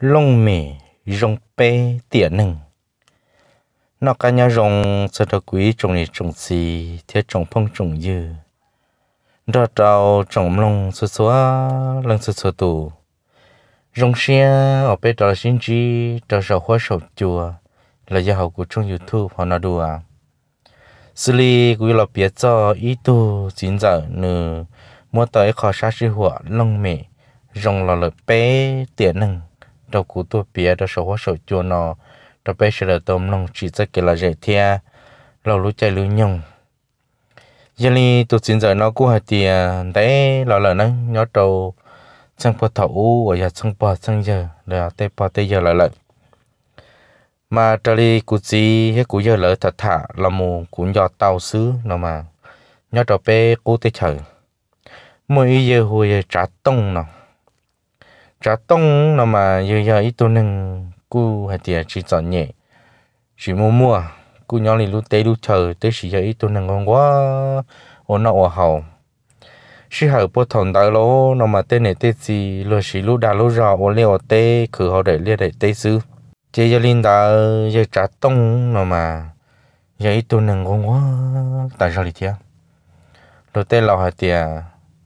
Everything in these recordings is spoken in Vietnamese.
lông mì rong bê tiền nưng nó cả nhà rong sẽ được quý trong này trồng gì thế trồng phong trồng dư đó trâu trong lông sơ sơ lông sơ sơ tù rong xe ở bên đó xin chi đó sầu hoa sầu chùa là do học của trong youtube họ nói đùa xử lý quý là biết cho ý tu chính giờ nửa mua tới khó sát sư hỏa lông mì rong là lợi bé tiền nưng đầu cú tua bia đầu sổ hóa sầu chua nó đầu bé sẽ đầu tôm nông chỉ ra kia là dễ thea lâu lú chạy lú nhung giờ li tụt xin giờ nó cú hay tiền đấy là là nó nhớ trâu sang po thẩu và giờ sang po sang giờ là tê po tê giờ là lại mà trở đi cụ gì hết cú giờ lỡ thật thả là mù cũng do tàu xứ nó mà nhớ trâu bé cú tê chờ mỗi giờ hồi trả tông nào trả tông nó mà giờ giờ ít tôi nâng cú hay tiền chỉ chọn nhẹ chỉ mua mua cú nhỏ lì lúc tê lúc chờ tới chỉ giờ ít tôi nâng con quá ôn nó ôn hậu sĩ hậu bố thằng đại lô nó mà tên này tên gì lừa chỉ lúc đại lúc rõ ôn leo tê cứ họ để leo để tê xứ chỉ giờ linh đạo, giờ trả tông nó mà giờ ít tôi nâng con quá tại sao đi thế rồi tê lão hay tiền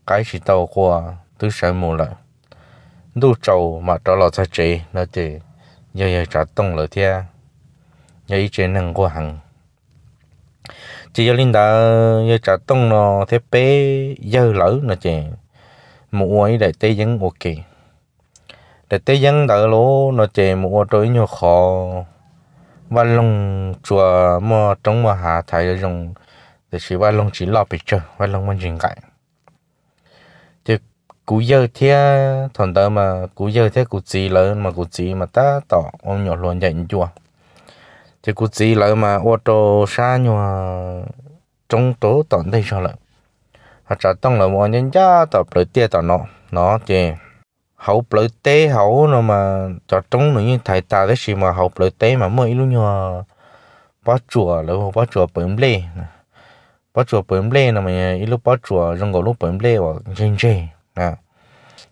cái chỉ tàu qua tứ sợ mù lại đu trầu mà trở lò cho chị nó chỉ giờ giờ trả tông lời thia giờ ý chị nâng qua hàng chị giờ linh đạo giờ trả tông nó thế bé giờ lỡ nó chị mua ấy để tây dân ok để tây dân đỡ lố nó chỉ mua trôi nhiều khó và lông chùa mà trong mà hạ thải rồi dùng để chỉ và lông chỉ lo bị chơi và lông mình dừng cạnh cú giờ thế thằng đó mà cú giờ thế cú chỉ lớn mà cú chỉ mà ta tỏ ông nhỏ luôn nhận chùa thì cú chỉ lớn mà ô tô xa nhỏ trong tố tận đây sao lại họ trả tông là mọi nhân gia tập lời tia tỏ nó nó thì hậu lời tế hậu nó mà cho trống nó như thầy ta đấy gì mà hậu lời tế mà mới luôn nhỏ bó chùa là bó chùa bấm lê bó chùa bấm lê nó mà ít lúc bó chùa trong cái lúc bấm lê và chênh chênh à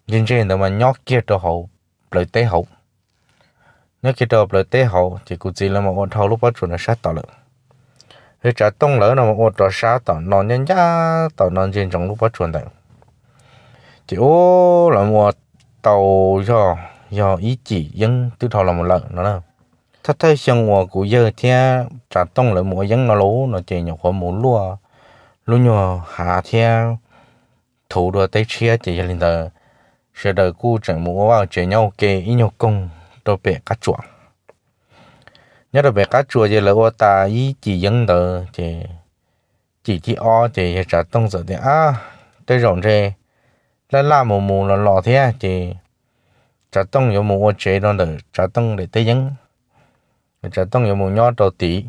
nhưng trên đó mà nhóc kia cho hậu lời tế hậu nhóc kia cho lời tế hậu thì cũng chỉ là một con thâu lúc bắt chuẩn là sát tỏ lượng thì trả tông lỡ là một con trò sát tỏ nó nhân giá tỏ nó trên trong lúc bắt chuẩn đấy chỉ ô là một tàu do do ý chỉ dân tư thọ là một lợn nó đâu thắt thay xong mùa của giờ thì trả tông lỡ một dân nó lố nó chỉ nhỏ khoảng một lúa lúa nhỏ hạ theo thủ đua tới chia chỉ linh tờ sẽ đời cu chẳng mua vào chế nhau kê ý nhau công đồ bể cá chuột nhớ đồ bể cá chuột giờ là ô ta ý chỉ dân tờ chỉ chỉ chỉ o chỉ trả tông giờ thì à tới rộng thế là làm mù mù là lò thế chỉ à? trả tông 有 mù ô chế đó là trả tông để tới dân trả tông 有 mù nhỏ đồ tí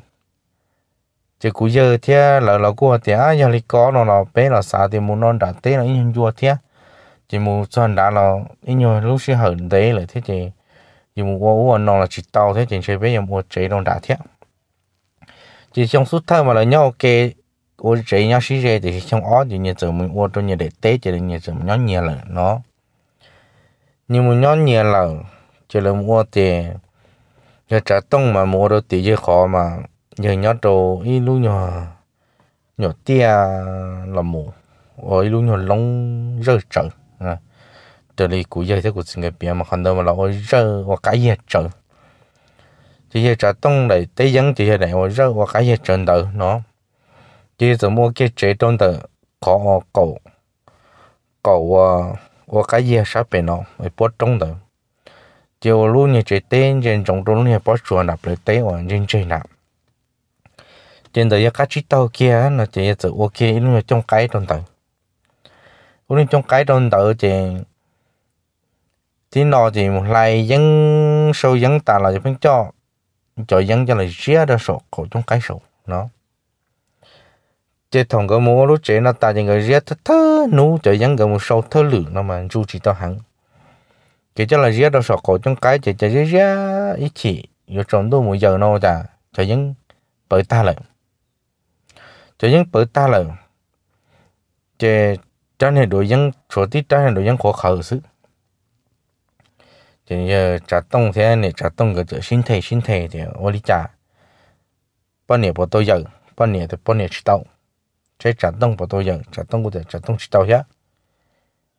chỉ cú giờ thế là lỡ cua thế giờ lấy có nó là bé là sao thì muốn non đã té là nhân chua thế chỉ muốn cho đã là nhân lúc xưa hận thế là thế chỉ chỉ muốn qua uống nó là chỉ tàu thế chỉ chơi bé giờ mua chơi non đã thế chỉ trong suốt thời mà là nhau kê ô chơi nhau xí chơi thì trong ó thì nhiều chồng mình uống cho nhiều để té chỉ là nhiều chồng nhau nhiều là nó nhưng mà nhau nhiều là chỉ là mua thì giờ trả tông mà mua đồ thì dễ khó mà nhỏ nhỏ trồ y lu nhỏ nhỏ tia là mù ở y lu nhỏ lông rơ trần à từ đây cụ dây thế cụ xin cái bia mà khăn đâu mà là ở rơ và cái gì trần chỉ là trả tông này tới dân chỉ này, ở rơ và cái gì trần tự nó chỉ là mua cái chế tôn tự có cầu cầu và cái gì sao bên nó phải bớt trong tự chiều luôn như chế tên trên trong trong luôn như bớt chuồn nạp lại tế ở trên trên nào trên đời cá chít tao kia là chị tự ok luôn là trong cái đồng tử luôn trong cái đồng tử chị thì nó chị một lại dân sâu dân ta là phải cho cho dân cho là chia ra số cổ trong cái số, nó chế thằng cái mua lúc chế nó ta những người riết thơ thơ nú cho dân cái một sâu thơ lử nó mà chú chỉ tao hẳn cái cho là riết ra sổ cổ trong cái chế chỉ riết ít chỉ vô trong đó một giờ nó già, cho dân bởi ta lại cho những bữa ta là chế trang hệ đối dân chỗ tí trang hệ đối dân khó khăn sự chế giờ trả tông thế này trả tông cái chữ sinh thể sinh thể thì ô lý trả bao nhiêu bao tôi giờ bao nhiêu thì bao nhiêu chỉ tao chế trả tông bao tôi giờ trả tông của tôi trả tông chỉ tao hết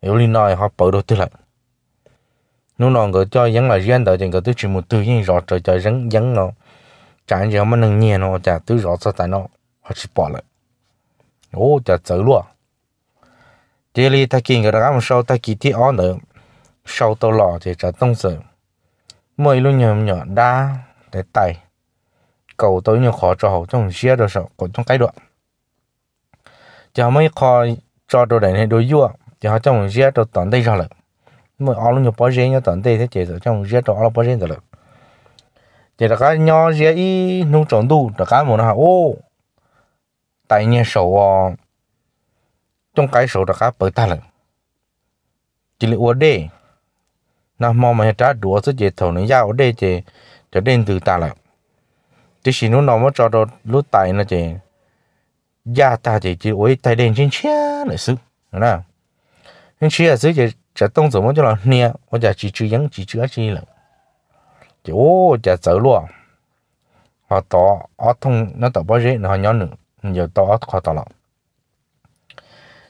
yếu lý nói họ bảo đồ tư lại nó nó người cho dân là riêng đời thì người tôi chỉ một tư nhiên rõ trời trời dân dân nó chẳng giờ mà nâng nhẹ nó chả tư rõ sao tại nó họ chỉ bỏ lại ô chả sợ luôn chỉ li ta kinh cái đó mà sau ta kỳ thi ó nữa sau tàu thì chả tông sợ mỗi lúc nhầm nhỏ đa để tay cầu tôi nhiều khó cho trong xe đồ sợ của trong cái đoạn chả mấy khó cho đồ này đồ vua chả trong xe đồ tận đây ra lại mỗi ó lúc nhiều bao giờ nhiều tận đây thế chỉ trong xe đồ ó bao giờ rồi chỉ là cái nhỏ xe ít nông trồng đủ là cái một nào ô tại nhà sầu ờ, trong cái sầu đó cá bởi ta lần chỉ là ua đê nó mong mà trả đũa sức dễ thầu nó giao đê chè cho đến từ ta là chỉ xin nó nó cho đó lúc tại nó chè gia ta chỉ chỉ ôi tay đen trên chia là sức nè trên chia sức chè chả tông giống cho là nia và chả chỉ chơi những chỉ chữ chỉ là chỉ ô chả sợ luôn họ tỏ họ thông nó tỏ bao dễ nó nhỏ nữa 有到奥考到了。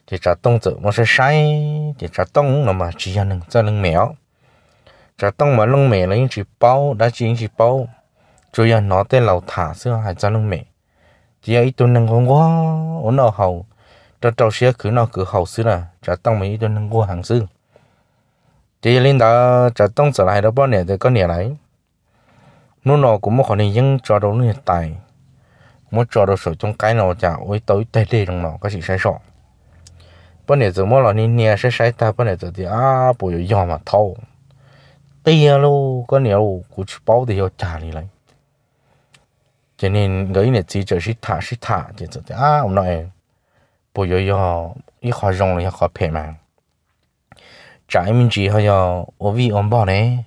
thì trả tông tự nó sẽ sai thì trả tông nó mà chỉ là nâng ra nâng mèo trả tông mà nâng mèo là chỉ bao đã chỉ chỉ bao chủ yếu nó tên lầu thả xưa hay ra nâng mèo chỉ là ít tuần con quá ổn nào hầu cho trâu xe cứ nào cứ hầu xưa là trả mà ít tuần nâng hàng xưa thì lên đó trả tông trở lại đó bao nhiêu thì có nhiều lại nó nó cũng một khoản này nhưng cho đâu nó hiện mỗi trò đồ sổ trong cái nào chả ôi tối tê đi trong nó có sự sai sót bữa nay giờ mỗi lần đi nhà sẽ sai ta bữa nay giờ thì giờ mà thâu tia luôn có nhiều cũng bao thì trả đi lại cho nên cái này chỉ chờ sĩ thả sĩ thì giờ thì à ông nói bùi giờ giờ ít khó rong là khó phê mà hay giờ ở vị ông bảo này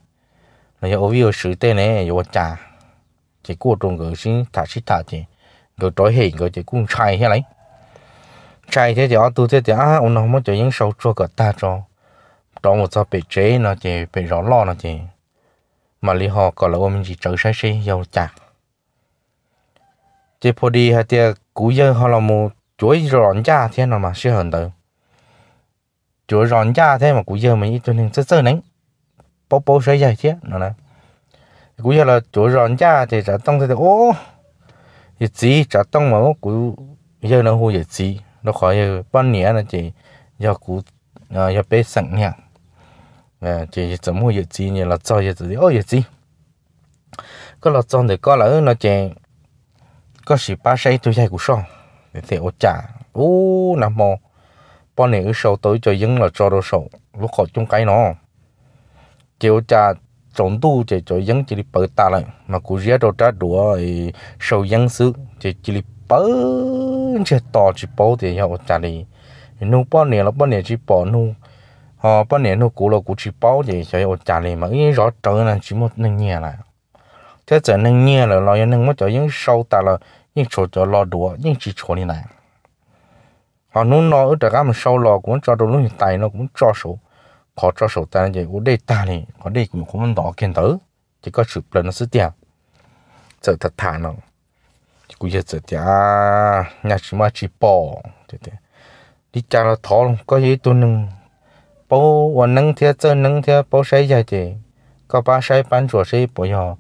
là giờ ở vị ở sứ tê này chỉ cố trồng cái sinh thả sĩ thả thì cái trói hình cái chỉ cũng chạy thế này chạy thế thì tôi thế thì à ông nào mới cho những sâu chua cả ta cho trong một số bị chế nó chỉ bị rõ lo nó chỉ mà lý họ còn là ông mình chỉ trở sai sai giàu chặt chỉ phô đi hay tia cú giờ họ là một chuối rọn cha thế nào mà sẽ hơn tới chuối rọn cha thế mà cú giờ mình ít cho nên rất rất nén bố bố sẽ dài thế nó này cú giờ là chuối rọn cha thì sẽ tông thế thì ô oh! 也只只当嘛，我估要那户也只，那可以半年了只要估啊要被省呢，呃，只怎么也只呢？那早也只哦也只，个那早的个了那只，个是八十多岁古少，那些我家哦那么半年个少都就赢了，找到少，我靠中间喏，就家。trộn tu chỉ cho dân chỉ đi bớt ta lại mà cụ rẻ đồ trái đùa sầu dân sự chỉ chỉ đi bớt chỉ to chỉ bớt thì nhau trả đi nu bao nhiêu là bao nhiêu chỉ bỏ nu họ bao nhiêu nu cụ là cụ chỉ bỏ thì cho ở trả đi mà ý rõ trở là chỉ một nâng nhẹ lại thế giờ nâng nhẹ là lo nâng mất cho dân sâu ta là nhưng cho cho lo đùa nhưng chỉ cho đi này họ nu nó ở trong cái mà sâu lo cũng cho đồ lúc hiện tại nó cũng cho số 跑着手单就我这大哩，我这我我们拿看到，这个是不能是掉，这他谈了，估计这点伢什么去包，对对，你家了掏了，个些都能包，我能贴这能贴包谁家的，个把谁搬着谁不要，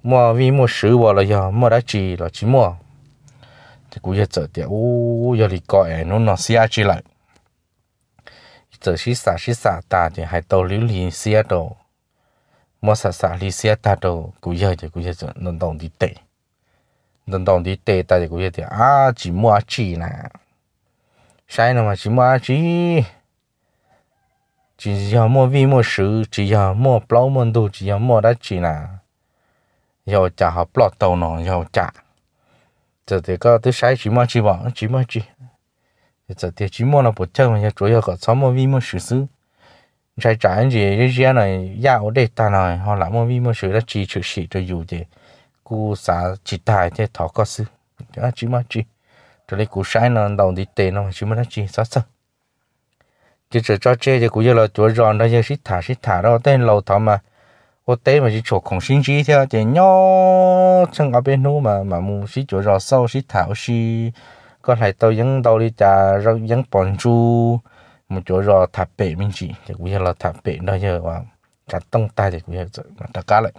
莫为莫收我了呀，莫来急了寂寞，这估计这点我要你搞哎，侬那谁去了？giờ xí xả xí xả ta thì hai tàu lưu lì xe đồ mua xả xả lì xe ta đồ cứ giờ thì cứ giờ thì nông đồng đi tệ nông đồng đi tệ ta thì cứ giờ thì à chỉ mua chỉ nè sai nó mà chỉ mua chỉ chỉ giờ mua vi mua sử chỉ giờ mua bao mua đồ chỉ giờ mua đã chỉ nè giờ trả họ plau tàu nó giờ trả giờ thì có thứ sai chỉ mua chỉ bỏ chỉ mua chỉ giờ thì chỉ mua nó bột chơi mà chủ yếu có sáu mua vi mua sử sư trái trái anh chị cái gì này ya ở đây ta này họ làm mua vi sử là chỉ chữ sĩ cho dù thì cú xã chỉ tài thế thọ có sư đó chỉ mà nó chỉ mà nó chỉ đó giờ xít thả xít thả thì nhỏ chẳng nó mà mà mu có thể tôi vẫn đâu đi trà rau vẫn bòn chu một chỗ rò thạp bể mình chỉ thì bây giờ là thạp bể đó giờ và trà tông ta thì bây giờ mà ta cá lại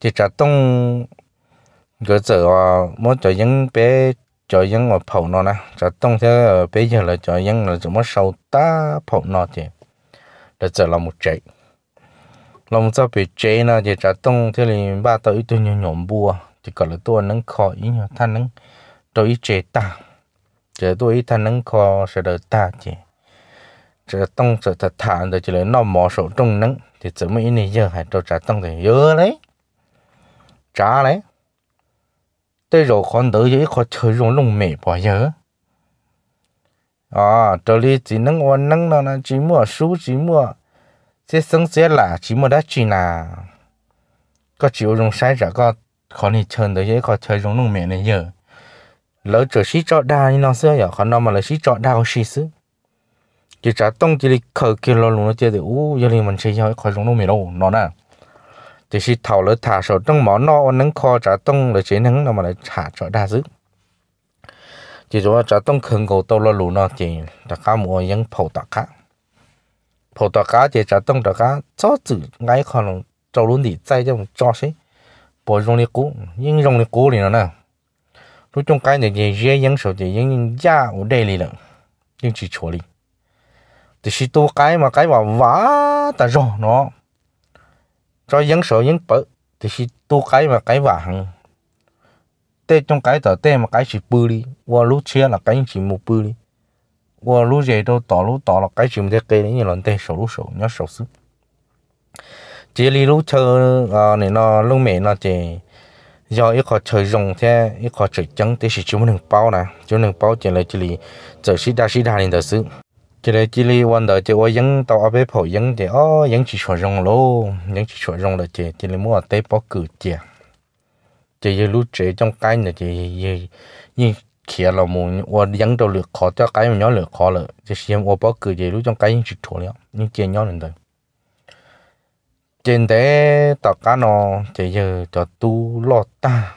thì trà tông cái giờ mỗi chỗ vẫn bé chỗ vẫn ở phẩu nó nè trà tông thế à, bây giờ là chỗ vẫn là chỗ mất sâu ta phẩu nó thì là giờ là một chạy lòng cho bị chế nó thì trà tông thế thì ba tới tôi nhiều nhổm bùa thì còn là tôi nâng khỏi nhưng nhở than nâng tôi chế ta chế tôi ta nâng khó sẽ đỡ ta chứ chế tông sẽ thật thả được chỉ lấy nó mỏ sổ trong nâng thì chỉ mới này giờ hay cho trả tông thì dơ đấy trả đấy tới rồi còn đỡ giấy khó chơi rong lông mẹ bỏ giờ à tôi đi chỉ nâng ôn nâng nó là chỉ mua sú chỉ mua sẽ sống sẽ là chỉ mua đã chỉ là có chịu rong sai trả có khó này chơi đỡ giấy khó chơi rong lông mẹ này giờ lỡ trở xí cho đa như nó xưa giờ còn nó mà lỡ xí cho đa có xí xứ chỉ trả tông chỉ đi khờ kia lo luôn nó chơi thì u giờ thì mình chơi chơi khỏi luôn nó mày đâu nó nè chỉ sĩ thầu lỡ thả sổ trong mỏ no nắng khó trả tông là chế nắng nó mà lại thả cho đa xứ chỉ cho trả tông khẩn cầu tao lo luôn nó chỉ trả cá mua những phổ tạ cá phổ tạ cá chỉ trả tông trả cá cho chữ ngay còn cho luôn thì chạy cho cho xí bỏ trong đi cũ nhưng trong đi cũ thì nó nào lúc trong cái này thì dễ những số thì những giá ở đây đi lận nhưng chỉ chỗ đi. thì chỉ tu cái mà cái mà vả ta rồi nó cho những số những bự thì chỉ tu cái mà cái vả hằng tê trong cái tờ tê mà cái chỉ bự đi qua lúc chia là cái chỉ một bự đi qua lúc về đâu tỏ lúc tỏ là cái chỉ một cái cây đấy là tê số lúc số nhớ số sức chỉ lì lúc chơi à ờ, này nó lúc mẹ nó chỉ do ít khó chơi rồng thế ít khó chơi trắng thế chỉ chúng mình bao nè chúng mình bao chỉ là chỉ là giờ xí đa xí đa nên thật sự chỉ là chỉ là quan đời chỉ ôi vẫn tàu ở bên phổ vẫn thì ó vẫn chỉ chọn rồng lô vẫn chỉ chọn rồng là chỉ chỉ là muốn tế bao cử chỉ chỉ như lúc trẻ trong cái này chỉ như như kia là muốn ôi vẫn đâu lựa khó cho cái mà nhỏ lựa khó lợ chỉ xem ôi bao cử chỉ lúc trong cái những chỉ chọn liệu những chỉ nhỏ nên trên thế tao cá nó chỉ giờ cho tu lo ta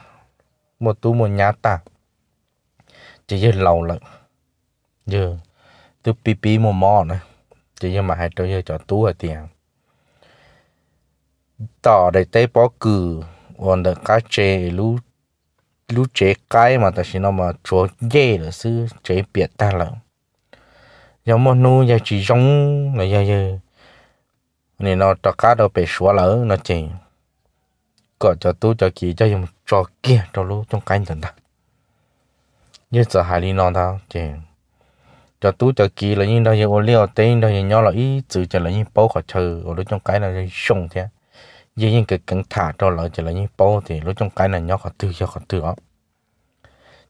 một tu một nhà ta chỉ giờ lâu lận giờ tu pi pi một mò nữa chỉ giờ mà hai trâu giờ cho tu ở tiền tao để tế bỏ cử còn được cá chê lú lú chế cái mà ta chỉ nó mà chúa dê là sư chế biệt ta lận giờ một nu giờ chỉ giống là giờ giờ nên nó cho cá đâu bị xóa lỡ nó chỉ có cho tú cho kỳ cho dùng cho kia cho lú trong cánh thần ta như sợ hại đi non thao chỉ cho tú cho kỳ là những đâu những ô liu tên đâu những nhau là ý chữ cho là những bố khỏi trừ ở lúc trong cái là sung thế như những cái cẩn thả cho lỡ chỉ là những bố thì lúc trong cái là nhau khó từ cho khỏi từ đó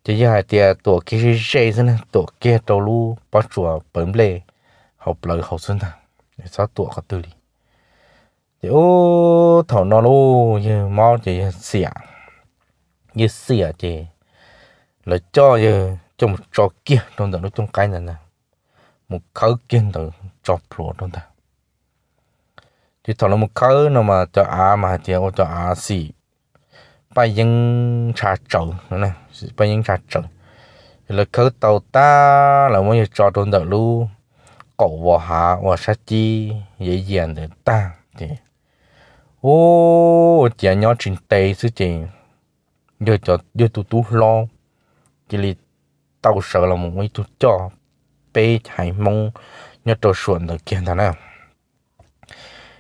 chỉ như hai tia tổ kia gì dễ thế này tổ kia trâu lu bắt chùa bấm lê học lời học sinh ta sao tổ khó từ đi chị ô thảo nó lô mau chị xỉa như xỉa chị là cho như trong trò kia trong đó nó trong cái này nè một khâu kia đó trò pro trong đó thì thằng nó một khâu nó mà cho à mà chị ô cho à xỉ bay những trà trầu nữa nè bay những trà trầu là khâu tàu ta là muốn cho trong đó luôn cậu và hạ và sát chi dễ dàng để ta thì ô chị nhỏ trình tệ sự chị giờ cho giờ tụt tụt lo chỉ là tao sợ là một tụt cho bé hải mông nhớ trò chuyện được kia thằng nào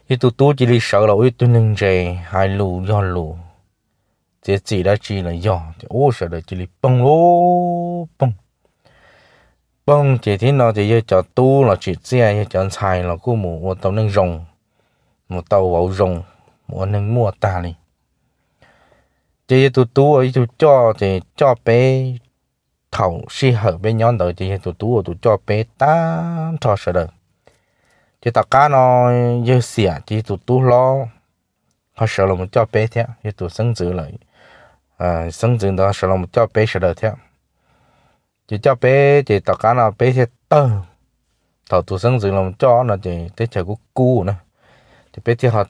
thì tụt tụt chỉ là sợ là ôi tụi nâng rề hai lù do lù chỉ chỉ đã chỉ là do thì ô sợ bông lô bông bông chỉ thế nó thì giờ cho tu là xe giờ cho xài là cô mù một tàu nâng rồng một tàu bảo rồng một nâng mua ta này chỉ tụ tú ấy tụ cho thì cho bé thầu si hở bên nhóm đời cho tụ tú tụ cho bé ta cho sợ đời chỉ tao cá nó dơ xỉa chỉ tụ tú lo họ sợ là một cho bé thế chỉ tụ sinh dữ lại à sinh dữ đó sợ là một cho bé sợ đời thế chỉ cho bé chỉ tao cá nó bé thế tơ tao tụ sinh dữ là một cho nó chỉ tới chờ của cu nữa thì bây giờ họ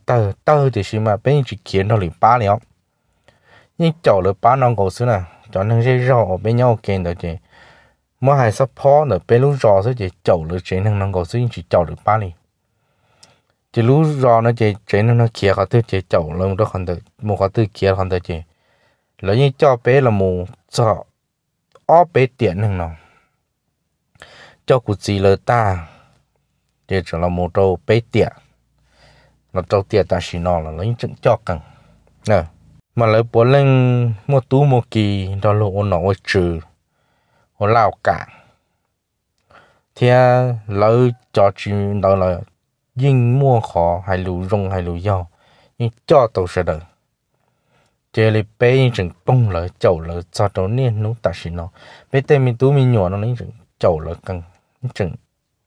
tơ thì xí mà bây giờ chỉ kiếm nó liền ba liền nhưng chỗ là ba non cổ xứ nè chỗ nó dây rò ở bên nhau kèn đó chị mỗi hai sắp nữa bên lúc rò xứ chị chỗ là chuyện thằng non cổ xứ chỉ chỗ là ba liền chỉ lúc rò nó chị chuyện nó nó kia họ tư chị chỗ là đó còn được một họ tư kia còn được chị lấy cho bé là mù sợ ó bé tiện thằng cho cụ gì lơ ta thì chỉ là một trâu bé tiện nó trâu tiệt ta xin nó là lấy chứng cho cần nè mà lấy bố lên mua tú mua kỳ đó lộ nó ở trừ ở lao cả thì à, lấy cho chị đó là nhưng mua khó hay lù rong hay lù dao nhưng cho tàu sẽ được chế lấy bé nhưng chừng bông lỡ chậu lỡ cho tàu niên nó ta xì nó bé tên mình tú mình nhỏ nó lấy chừng chậu lỡ cần chừng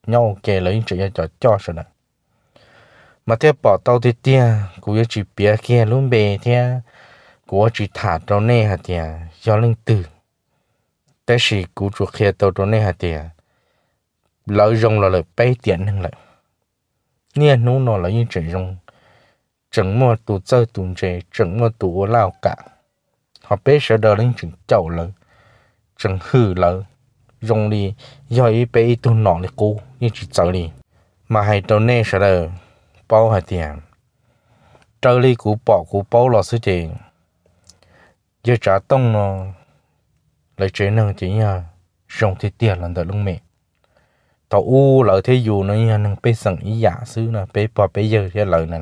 nhau kề lấy chừng cho cho sẽ được mà theo bỏ tàu thì tia cũng chỉ biết kia luôn bề theo cũng chỉ thả tàu này hả tia do lên từ แต่สิกูจะเคลียตัวตัวนี้ฮะเดียเราลงเราเลยไปเตียนหนึ่งเลยเนี่ยนู้นนอนเรายิ่งจะลงจังมัวตัวเจ้าตัวเจจังมัวตัวเล่ากะเขาไปเสดลิงจังเจ้าเลยจังหือเลยลงดีย่อยไปตัวหนอนเลยกูยิ่งจะเจ้าดีมาให้ตัวเนี่ยเสด bao hạt tiền trợ lý của bỏ của bao là sự tiền giờ trả tông nó lấy chuyện năng chỉ nhà rong thì tiền là đợi lúc mẹ tàu u lợi thế dù nó như năng bê ý giả xứ nè bê bỏ bê giờ thế này nè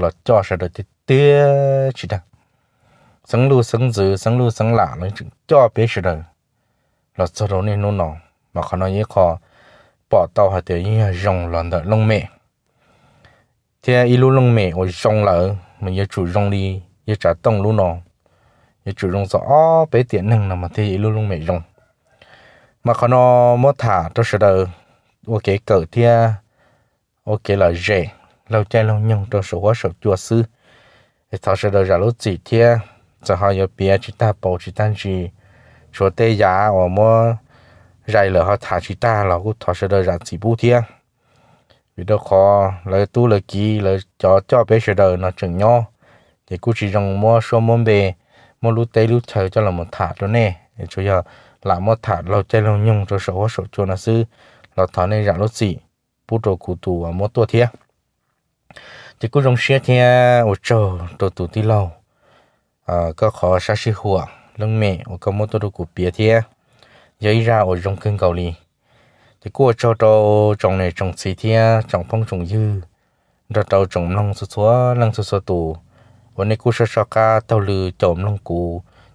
là cho sợ được thì tiếc chỉ đâu sẵn lu sẵn giữ sẵn lu sẵn lạ nó cho bê sợ đời là sau đó nên nó mà còn nói với họ bỏ tàu hạt thì rong lần đợt lông mẹ thế ít lúc lông mẹ ở rong lỡ mình giờ chủ rong đi giờ trả tông lúc nọ giờ chủ rong rõ bé tiền nâng nằm mà thế ít lúc lông mẹ rong mà còn nó mất thả tôi sẽ đợi ok cỡ thế ok là rẻ lâu chơi lâu nhung tôi sẽ quá sợ chua sư thì thảo sẽ đợi ra lúc gì thế giờ họ giờ bia chỉ ta bỏ chỉ tan chỉ chúa tây giá ở mua rải là họ thả chỉ ta là cũng thọ sẽ đợi rằng chỉ bút thiêng vì đó khó là tu là kí là cho cho bé sẽ đợi nó chừng nhau thì cũng chỉ rằng mua số món bề mua lú tây lú chờ cho là một thả cho nè để cho giờ là mua thả lâu chơi lâu nhung cho sổ sổ cho nó sư là thọ nên rằng lốt gì bút đồ cụ tù ở mua tua thiêng thì cũng trong xe thì ở chỗ tổ tù tí lâu à có khó sa sĩ hùa lưng mẹ ở có mua tua đồ cụ bia thiêng dây ra ở trong cơn cầu lì thì cua cho trâu trồng này trồng xì thia trồng phong trồng dư rồi trâu trồng lông số số lông số số tù วันนี้กูชอบก้าเต้าลือโจมลงกู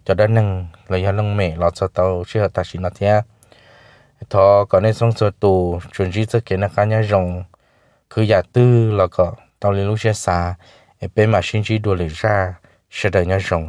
จะได้หนึ่งเลยลงเมลอดสเตาเชื่อตาชินาเทียทอก่อนในส่งสตูชวนจีจะเกณฑ์นักการยรงคืออยากตื้อแล้วก็ต้องเรียนรู้เชื่อสาเป็นมาชินจีดูเลยจ้าเสด็จยรง